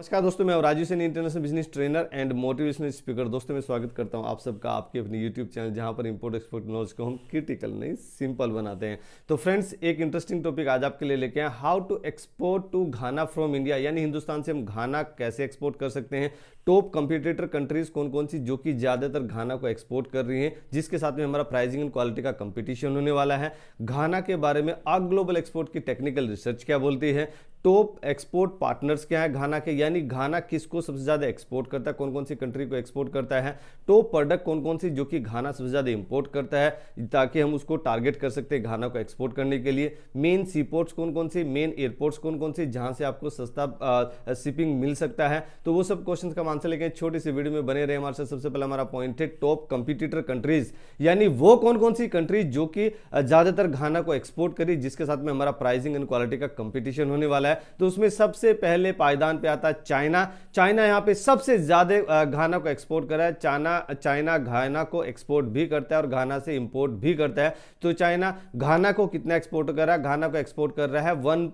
नमस्कार दोस्तों मैं Rajiv Singh international business trainer and motivational speaker दोस्तों मैं स्वागत करता हूं आप सबका आपके अपने यूट्यूब चैनल जहां पर इंपोर्ट एक्सपोर्ट नॉलेज को हम क्रिटिकल नहीं सिंपल बनाते हैं तो फ्रेंड्स एक इंटरेस्टिंग टॉपिक आज आपके लिए लेके आए how to export to Ghana from India यानी हिंदुस्तान से हम घाना कैसे एक्सपोर्ट कर सकते हैं टॉप कंपिटेटर कंट्रीज कौन कौन सी जो कि ज़्यादातर घाना को एक्सपोर्ट कर रही हैं जिसके साथ में हमारा प्राइसिंग एंड क्वालिटी का कंपटीशन होने वाला है घाना के बारे में आग ग्लोबल एक्सपोर्ट की टेक्निकल रिसर्च क्या बोलती है टॉप एक्सपोर्ट पार्टनर्स क्या है घाना के यानी घाना किसको सबसे ज़्यादा एक्सपोर्ट करता है कौन कौन सी कंट्री को एक्सपोर्ट करता है टॉप प्रोडक्ट कौन कौन सी जो कि घाना सबसे ज़्यादा इंपोर्ट करता है ताकि हम उसको टारगेट कर सकते हैं घाना को एक्सपोर्ट करने के लिए मेन सीपोर्ट्स कौन कौन से मेन एयरपोर्ट्स कौन कौन से जहाँ से आपको सस्ता शिपिंग मिल सकता है तो वो सब क्वेश्चन का आंसर लेके छोटी सी वीडियो में बने रहे हमारे साथ सबसे पहले हमारा पॉइंट है टॉप कंपिटिटर कंट्रीज यानी वो कौन कौन सी कंट्रीज जो कि ज़्यादातर घाना को एक्सपोर्ट करी जिसके साथ में हमारा प्राइसिंग एंड क्वालिटी का कंपिटिशन होने वाला है है तो उसमें सबसे पहले पायदान पे आता है चाइना चाइना यहाँ पे सबसे ज़्यादा घाना को एक्सपोर्ट कर रहा है चाइना चाइना घाना को एक्सपोर्ट भी करता है और घाना से इम्पोर्ट भी करता है तो चाइना घाना को कितना एक्सपोर्ट कर रहा है घाना को एक्सपोर्ट कर रहा है वन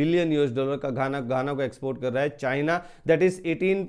बिलियन यूएस डॉलर का घाना घाना को एक्सपोर्ट कर रहा है China that is eighteen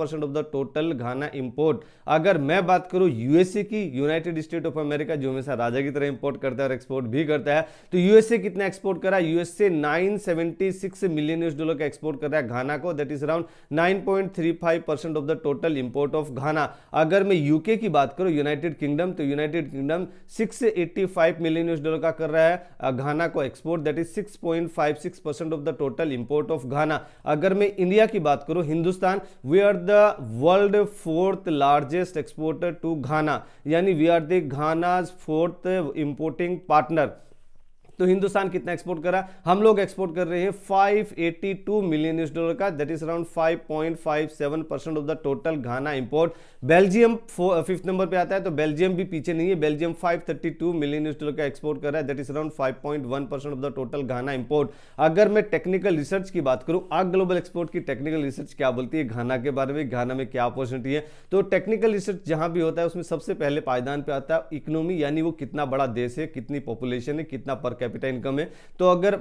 of the total Ghana import अगर मैं बात करूँ यूएसए की यूनाइटेड स्टेट ऑफ अमेरिका जो हमेशा राजा की तरह इम्पोर्ट करता है और एक्सपोर्ट भी करता है तो यूएसए कितना एक्सपोर्ट करा USA nine 976 million US dollar का एक्सपोर्ट कर रहा है घाना को that is around 9.35 percent of the total import of Ghana अगर मैं यूके की बात करूं यूनाइटेड किंगडम तो United Kingdom 685 million US dollar का कर रहा है घाना को export that is 6.56 percent of the total import of Ghana अगर मैं इंडिया की बात करूं Hindustan we are the world fourth largest exporter to Ghana यानी we are the Ghana's fourth importing partner तो हिंदुस्तान कितना एक्सपोर्ट कर करा हम लोग एक्सपोर्ट कर रहे हैं 582 मिलियन यूएस डॉलर का that is around 5.57 percent of the total Ghana import Belgium fifth number पे आता है तो बेल्जियम भी पीछे नहीं है बेल्जियम 532 मिलियन यूएस डॉलर का एक्सपोर्ट कर रहा है that is around 5.1 percent of the total Ghana import अगर मैं टेक्निकल रिसर्च की बात करूं आग ग्लोबल एक्सपोर्ट की टेक्निकल रिसर्च क्या बोलती है घाना के बारे में घाना में क्या अपॉर्चुनिटी है तो टेक्निकल रिसर्च जहां भी होता है उसमें सबसे पहले पायदान पर आता है इकोनॉमी यानी वो कितना बड़ा देश है कितनी पॉपुलेशन है कितना पर कैपिटल इनकम है तो अगर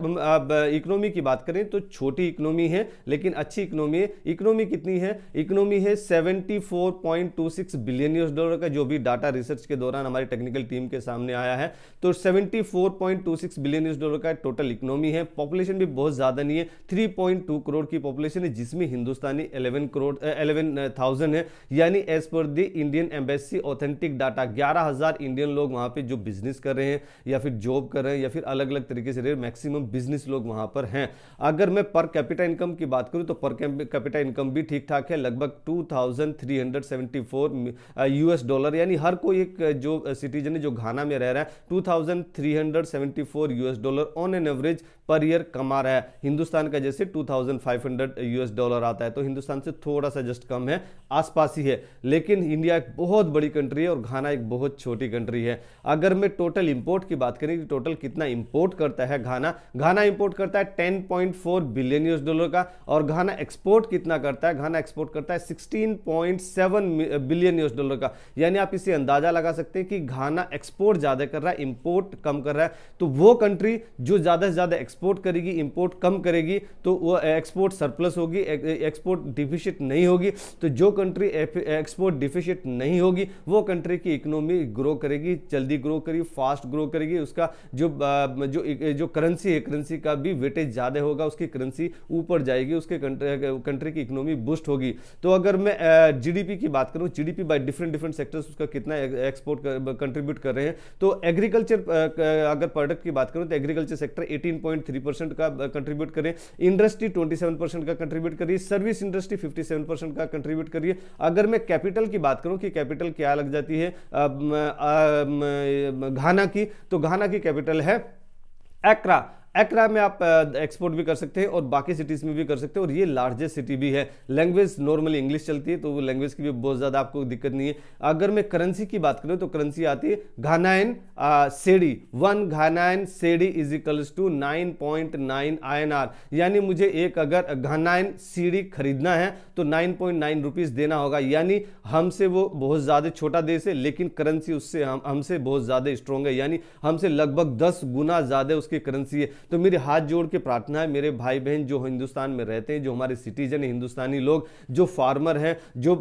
इकोनॉमी की बात करें तो छोटी इकोनॉमी है लेकिन अच्छी इकोनॉमी है इकोनॉमी कितनी है इकोनॉमी है 74.26 बिलियन यूएस डॉलर का जो भी डाटा रिसर्च के दौरान हमारी टेक्निकल टीम के सामने आया है तो 74.26 बिलियन यूएस डॉलर का टोटल इकोनॉमी है पॉपुलेशन भी बहुत ज़्यादा नहीं है 3.2 करोड़ की पॉपुलेशन है जिसमें हिंदुस्तानी 11 करोड़ एलेवन थाउजेंड है यानी as per the Indian embassy authentic data 11,000 Indian लोग वहां पे जो बिजनेस कर रहे हैं या फिर जॉब कर रहे हैं या फिर अलग अलग तरीके से रेट मैक्सिमम बिजनेस लोग वहाँ पर हैं अगर मैं पर कैपिटा इनकम की बात करूँ तो पर कैपिटा इनकम भी ठीक ठाक है लगभग 2374 यूएस डॉलर यानी हर कोई एक जो सिटीजन है जो घाना में रह रहा है 2374 US dollar on an average per year कमा रहा है हिंदुस्तान का जैसे 2500 यूएस डॉलर आता है तो हिंदुस्तान से थोड़ा सा जस्ट कम है आसपास ही है लेकिन इंडिया एक बहुत बड़ी कंट्री है और घाना एक बहुत छोटी कंट्री है अगर मैं टोटल इंपोर्ट की बात करें कि टोटल कितना इंपोर्ट करता है घाना घाना इंपोर्ट करता है 10.4 बिलियन यूएस डॉलर का और घाना एक्सपोर्ट कितना करता है घाना एक्सपोर्ट करता है 16.7 बिलियन यूएस डॉलर का यानी आप इसे अंदाजा लगा सकते हैं कि घाना एक्सपोर्ट ज़्यादा कर रहा है इंपोर्ट कम कर रहा है तो वो कंट्री जो ज़्यादा से ज़्यादा एक्सपोर्ट करेगी इंपोर्ट कम करेगी तो वो एक्सपोर्ट सरप्लस होगी एक्सपोर्ट डिफिशिट नहीं होगी तो जो कंट्री एक्सपोर्ट डिफिशिट नहीं होगी वो कंट्री की इकोनॉमी ग्रो करेगी जल्दी ग्रो करेगी फास्ट ग्रो करेगी उसका जो जो जो करेंसी है करेंसी का भी वेटेज ज़्यादा होगा उसकी करेंसी ऊपर जाएगी उसके कंट्री की इकोनॉमी बूस्ट होगी तो अगर मैं जीडीपी की बात करूँ GDP by different different sectors उसका कितना एक्सपोर्ट कंट्रीब्यूट कर रहे हैं तो एग्रीकल्चर अगर प्रोडक्ट की बात करूँ तो एग्रीकल्चर सेक्टर एटीन परसेंट का कंट्रीब्यूट करें इंडस्ट्री ट्वेंटी परसेंट का कंट्रीब्यूट करिए सर्विस इंडस्ट्री फिफ्टी परसेंट का कंट्रीब्यूट करिए अगर मैं कैपिटल की बात करूँ कि कैपिटल क्या लग जाती है घाना की तो घाना की कैपिटल है एक्रा एक्रा में आप एक्सपोर्ट भी कर सकते हैं और बाकी सिटीज़ में भी कर सकते हैं और ये लार्जेस्ट सिटी भी है लैंग्वेज नॉर्मली इंग्लिश चलती है तो वो लैंग्वेज की भी बहुत ज़्यादा आपको दिक्कत नहीं है अगर मैं करेंसी की बात करूँ तो करेंसी आती है Ghanaian cedi one Ghanaian cedi is equals to nine point nine I N R यानी मुझे एक अगर घानाइन सीडी खरीदना है तो नाइन पॉइंट नाइन रुपीज़ देना होगा यानी हमसे वो बहुत ज़्यादा छोटा देश है लेकिन करेंसी उससे हम हमसे बहुत ज़्यादा स्ट्रॉन्ग है यानी हमसे लगभग दस गुना ज़्यादा उसकी करेंसी है तो मेरे हाथ जोड़ के प्रार्थना है मेरे भाई बहन जो हिंदुस्तान में रहते हैं जो हमारे सिटीजन हिंदुस्तानी लोग जो फार्मर हैं जो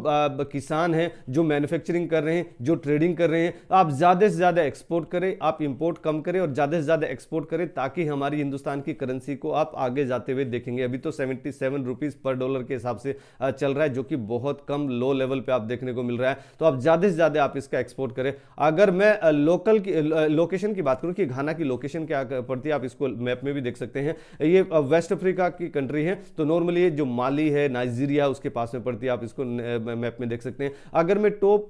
किसान हैं जो मैन्युफैक्चरिंग कर रहे हैं जो ट्रेडिंग कर रहे हैं आप ज़्यादा से ज़्यादा एक्सपोर्ट करें आप इम्पोर्ट कम करें और ज़्यादा से ज़्यादा एक्सपोर्ट करें ताकि हमारी हिंदुस्तान की करेंसी को आप आगे जाते हुए देखेंगे अभी तो seventy seven rupees per dollar के हिसाब से चल रहा है जो कि बहुत कम लो लेवल पर आप देखने को मिल रहा है तो आप ज़्यादा से ज़्यादा आप इसका एक्सपोर्ट करें अगर मैं लोकल की लोकेशन की बात करूँ कि घाना की लोकेशन क्या पड़ती है आप इसको मैप में भी देख सकते हैं ये वेस्ट अफ्रीका की कंट्री है तो नॉर्मली जो माली है नाइजीरिया उसके पास में पड़ती है आप इसको मैप में देख सकते हैं अगर मैं टॉप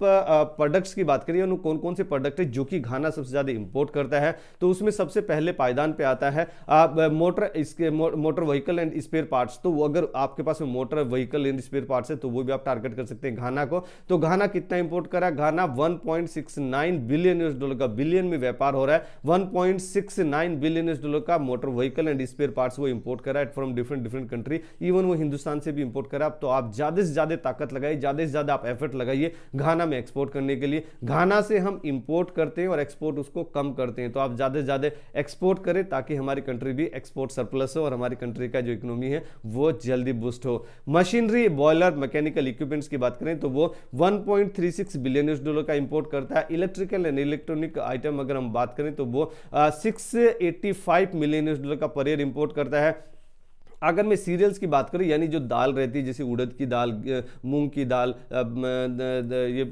प्रोडक्ट्स की बात करिए कौन कौन से प्रोडक्ट है जो कि घाना सबसे ज़्यादा इंपोर्ट करता है तो उसमें सबसे पहले पायदान पर आता है मोटर इसके motor vehicle and spare parts तो अगर आपके पास motor vehicle and spare parts है तो वो भी आप टारगेट कर सकते हैं घाना को तो घाना कितना इंपोर्ट करा घाना 1.69 बिलियन यूएस डॉलर का बिलियन में व्यापार हो रहा है 1.69 बिलियन यूएस डॉलर का motor vehicle and spare parts वो इंपोर्ट करा है from different different country even वो हिंदुस्तान से भी इंपोर्ट करा तो आप ज़्यादा से ज़्यादा ताकत लगाइए ज़्यादा से ज़्यादा आप एफर्ट लगाइए घाना में एक्सपोर्ट करने के लिए घाना से हम इंपोर्ट करते हैं और एक्सपोर्ट उसको कम करते हैं तो आप ज़्यादा से ज़्यादा एक्सपोर्ट करें ताकि हमारी कंट्री भी एक्सपोर्ट सरप्लस हो और हमारी कंट्री का जो इकोनॉमी है वो जल्दी बूस्ट हो मशीनरी बॉयलर मैकेनिकल इक्विपमेंट्स की बात करें तो वो 1.36 बिलियन यूएस डॉलर का इंपोर्ट करता है इलेक्ट्रिकल एंड इलेक्ट्रॉनिक आइटम अगर हम बात करें तो वो six million Indian news dollar का परियर इंपोर्ट करता है अगर मैं सीरियल्स की बात करूँ यानी जो दाल रहती है जैसे उड़द की दाल मूंग की दाल ये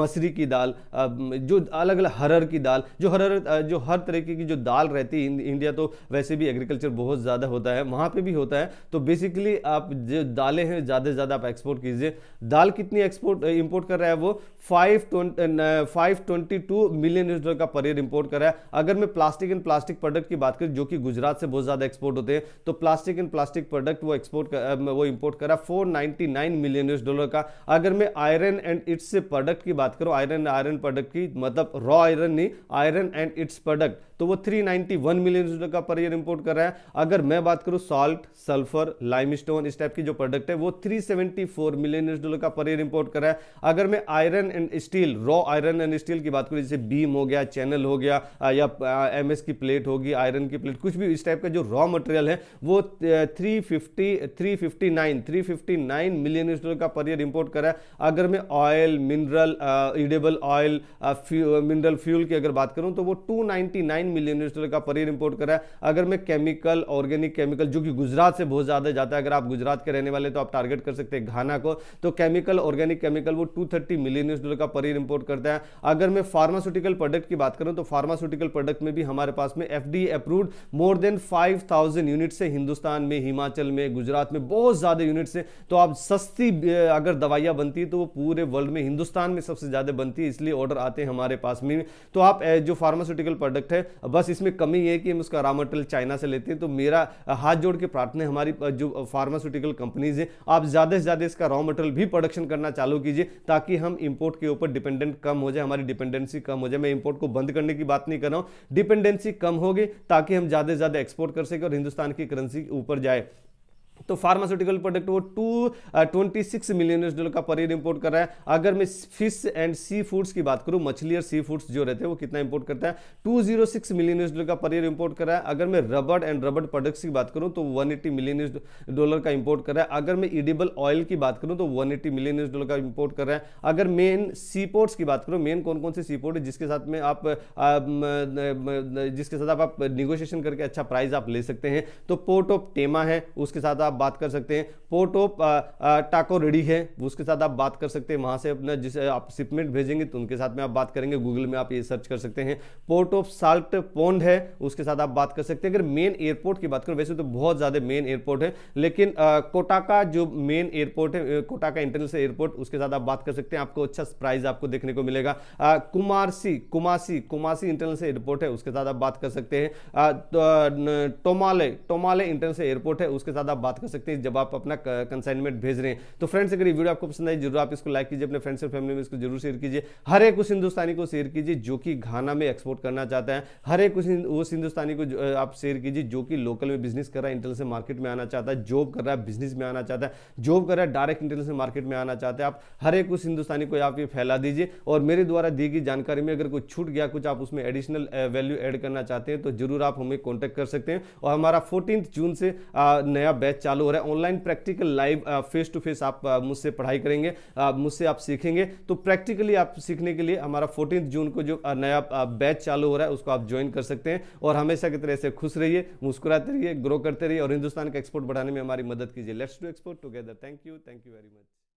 मसरी की दाल जो अलग अलग हरर की दाल जो हरर जो हर तरीके की जो दाल रहती है इंडिया तो वैसे भी एग्रीकल्चर बहुत ज़्यादा होता है वहाँ पे भी होता है तो बेसिकली आप जो दालें हैं ज़्यादा से ज़्यादा आप एक्सपोर्ट कीजिए दाल कितनी एक्सपोर्ट इम्पोर्ट कर रहा है वो five five twenty two million dollar का पर ईयर इम्पोर्ट कर रहा है अगर मैं प्लास्टिक एंड प्लास्टिक प्रोडक्ट की बात करूँ जो कि गुजरात से बहुत ज़्यादा एक्सपोर्ट होते हैं तो plastic and plastic plastic product वो एक्सपोर्ट वो इंपोर्ट करा 499 मिलियन यूएस डॉलर का अगर मैं आयरन एंड इट्स प्रोडक्ट की बात करूँ आयरन आयरन प्रोडक्ट की मतलब रॉ आयरन नहीं आयरन एंड इट्स प्रोडक्ट तो वो 391 मिलियन डॉलर का पर ईयर इंपोर्ट कर रहा है अगर मैं बात करूँ सॉल्ट सल्फर लाइम स्टोन इस टाइप की जो प्रोडक्ट है वो 374 मिलियन डॉलर का पर ईयर इंपोर्ट कर रहा है अगर मैं iron and steel raw iron and steel की बात करूँ जैसे बीम हो गया चैनल हो गया या एम की प्लेट होगी आयरन की प्लेट कुछ भी इस टाइप का जो रॉ मटेरियल है वो three fifty three fifty nine three fifty nine million US dollar का पर ईयर इंपोर्ट करा है अगर मैं oil mineral edible oil mineral fuel की अगर बात करूं तो वो टू मिलियन यूएस डॉलर का पर ईयर इंपोर्ट करा है अगर मैं केमिकल ऑर्गेनिक केमिकल जो कि गुजरात से बहुत ज़्यादा जाता है अगर आप गुजरात के रहने वाले तो आप टारगेट कर सकते हैं घाना को तो केमिकल ऑर्गेनिक केमिकल वो टू मिलियन यूएस डॉलर का पर ईयर इंपोर्ट करता है अगर मैं फार्मास्यूटिकल प्रोडक्ट की बात करूं तो फार्मास्यूटिकल प्रोडक्ट में भी हमारे पास में F approved more than thousand unit से हिंदुस्तान में हिमाचल में गुजरात में बहुत ज़्यादा यूनिट्स हैं तो आप सस्ती अगर दवाइयाँ बनती तो वो पूरे वर्ल्ड में हिंदुस्तान में सबसे ज़्यादा बनती है इसलिए ऑर्डर आते हैं हमारे पास में तो आप जो फार्मास्यूटिकल प्रोडक्ट है बस इसमें कमी है कि हम उसका रॉ मटेरियल चाइना से लेते हैं तो मेरा हाथ जोड़ के प्रार्थना हमारी जो फार्मास्यूटिकल कंपनीज हैं आप ज़्यादा से ज़्यादा इसका रॉ मटेरियल भी प्रोडक्शन करना चालू कीजिए ताकि हम इम्पोर्ट के ऊपर डिपेंडेंट कम हो जाए हमारी डिपेंडेंसी कम हो जाए मैं इम्पोर्ट को बंद करने की बात नहीं कर रहा हूँ डिपेंडेंसी कम होगी ताकि हम ज़्यादा से ज़्यादा एक्सपोर्ट कर सकें और हिंदुस्तान की करेंसी ऊपर जाए day. तो फार्मास्यूटिकल प्रोडक्ट वो two twenty six million dollar का पर ईयर इंपोर्ट कर रहा है अगर मैं फिश एंड सी फूड्स की बात करूं मछली और सी फूड्स जो रहते हैं वो कितना इंपोर्ट करता है two zero six million dollar का पर ईयर इंपोर्ट कर रहा है अगर मैं रबड़ एंड रबड़ प्रोडक्ट्स की बात करूं तो वन एट्टी मिलियन डॉलर का इंपोर्ट कर रहा है अगर मैं इडिबल ऑयल की बात करूँ तो वन एट्टी मिलियन डॉलर का इंपोर्ट कर रहा है अगर मेन सी पोर्ट्स की बात करूँ मेन कौन कौन से सी पोर्ट है जिसके साथ में आप जिसके साथ आप निगोशिएशन करके अच्छा प्राइस आप ले सकते हैं तो पोर्ट ऑफ टेमा है उसके साथ आप आप बात कर सकते हैं पोर्ट ऑफ टाको रेडी है उसके साथ आप बात कर सकते हैं वहाँ से अपना जिस uh, आप शिपमेंट भेजेंगे तो उनके साथ में आप बात करेंगे गूगल में आप ये सर्च कर सकते हैं पोर्ट ऑफ साल्ट पोंड है उसके साथ आप बात कर सकते हैं अगर मेन एयरपोर्ट की बात करें वैसे तो बहुत ज़्यादा मेन एयरपोर्ट है लेकिन कोटा uh, का जो मेन एयरपोर्ट है कोटा का इंटरनेशनल एयरपोर्ट उसके साथ आप बात कर सकते हैं आपको अच्छा प्राइज आपको देखने को मिलेगा कुमारसी कुमासी कुमासी इंटरनेशनल एयरपोर्ट है उसके साथ आप बात कर सकते हैं टोमाले टोमाले इंटरनेशनल एयरपोर्ट है उसके साथ आप बात कर सकते हैं जब आप अपना कंसाइनमेंट भेज रहे हैं तो फ्रेंड्स अगर ये वीडियो आपको पसंद आई जरूर आप इसको लाइक कीजिए अपने फ्रेंड्स और फैमिली में इसको जरूर शेयर कीजिए हर एक उस हिंदुस्तानी को शेयर कीजिए जो कि घाना में एक्सपोर्ट करना चाहता है हर एक उस हिंदुस्तानी को आप शेयर कीजिए जो कि लोकल में बिजनेस कर रहा है इंटरनेशनल मार्केट में आना चाहता है जॉब कर रहा है बिजनेस में आना चाहता है जॉब कर रहा है डायरेक्ट इंटरनेशनल मार्केट में आना चाहते हैं आप हर एक उस हिंदुस्तानी को आप ये फैला दीजिए और मेरे द्वारा दी गई जानकारी में अगर कुछ छूट गया कुछ आप उसमें एडिशनल वैल्यू एड करना चाहते हैं तो जरूर आप हमें कॉन्टेक्ट कर सकते हैं और हमारा फोर्टीन जून से नया बैच चालू हो रहा है online practical live face to face आप मुझसे पढ़ाई करेंगे मुझसे आप सीखेंगे तो प्रैक्टिकली आप सीखने के लिए हमारा फोर्टीन जून को जो नया बैच चालू हो रहा है उसको आप ज्वाइन कर सकते हैं और हमेशा की तरह से खुश रहिए मुस्कुराते रहिए ग्रो करते रहिए और हिंदुस्तान का एक्सपोर्ट बढ़ाने में हमारी मदद कीजिए let's do export together thank you thank you very much